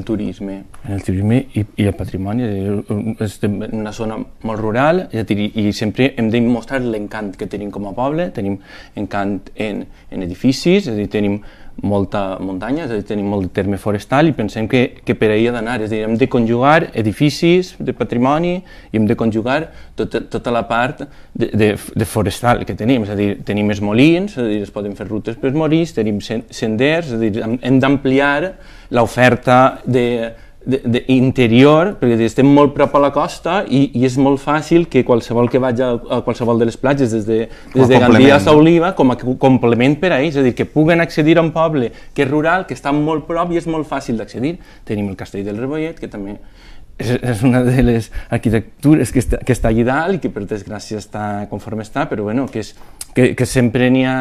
el turisme? En el turisme i, i el patrimoni. Eh, eh, estem en una zona molt rural dir, i sempre hem de mostrar l'encant que tenim com a poble. Tenim encant en, en edificis, és a dir, tenim molta muntanya, és a dir, tenim molt de terme forestal i pensem que, que per ahir ha d'anar, és a dir, hem de conjugar edificis de patrimoni i hem de conjugar tot, tota la part de, de, de forestal que tenim, és a dir, tenim els molins, és a dir, es poden fer rutes per molins, tenim senders, és a dir, hem, hem d'ampliar l'oferta de, de, de interior, perquè estem molt prop a la costa i, i és molt fàcil que qualsevol que vagi a, a qualsevol de les platges, des de, des de Gandia a Oliva, com a complement per a ells, és a dir, que puguen accedir a un poble que és rural, que està molt prop i és molt fàcil d'accedir. Tenim el castell del Rebollet, que també és, és una de les arquitectures que està, que està allà dalt i que per desgràcia està conforme està, però bueno, que, és, que, que sempre n'hi ha